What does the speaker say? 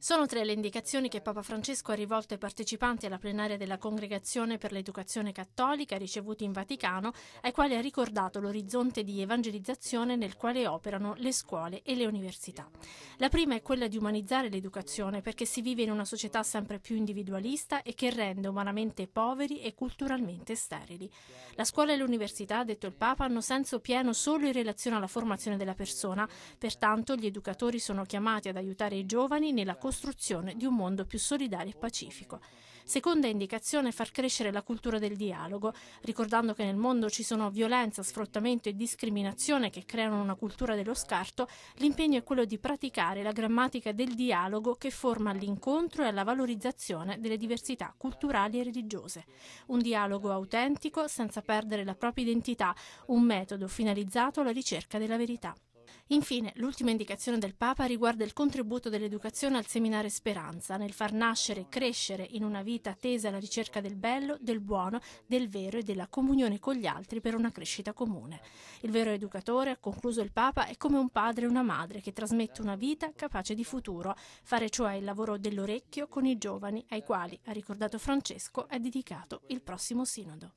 Sono tre le indicazioni che Papa Francesco ha rivolto ai partecipanti alla plenaria della Congregazione per l'Educazione Cattolica ricevuti in Vaticano, ai quali ha ricordato l'orizzonte di evangelizzazione nel quale operano le scuole e le università. La prima è quella di umanizzare l'educazione perché si vive in una società sempre più individualista e che rende umanamente poveri e culturalmente sterili. La scuola e l'università, ha detto il Papa, hanno senso pieno solo in relazione alla formazione della persona, pertanto gli educatori sono chiamati ad aiutare i giovani nella costruzione costruzione di un mondo più solidale e pacifico. Seconda indicazione, far crescere la cultura del dialogo, ricordando che nel mondo ci sono violenza, sfruttamento e discriminazione che creano una cultura dello scarto, l'impegno è quello di praticare la grammatica del dialogo che forma all'incontro e alla valorizzazione delle diversità culturali e religiose. Un dialogo autentico senza perdere la propria identità, un metodo finalizzato alla ricerca della verità. Infine, l'ultima indicazione del Papa riguarda il contributo dell'educazione al seminare Speranza nel far nascere e crescere in una vita tesa alla ricerca del bello, del buono, del vero e della comunione con gli altri per una crescita comune. Il vero educatore, ha concluso il Papa, è come un padre e una madre che trasmette una vita capace di futuro, fare cioè il lavoro dell'orecchio con i giovani ai quali, ha ricordato Francesco, è dedicato il prossimo sinodo.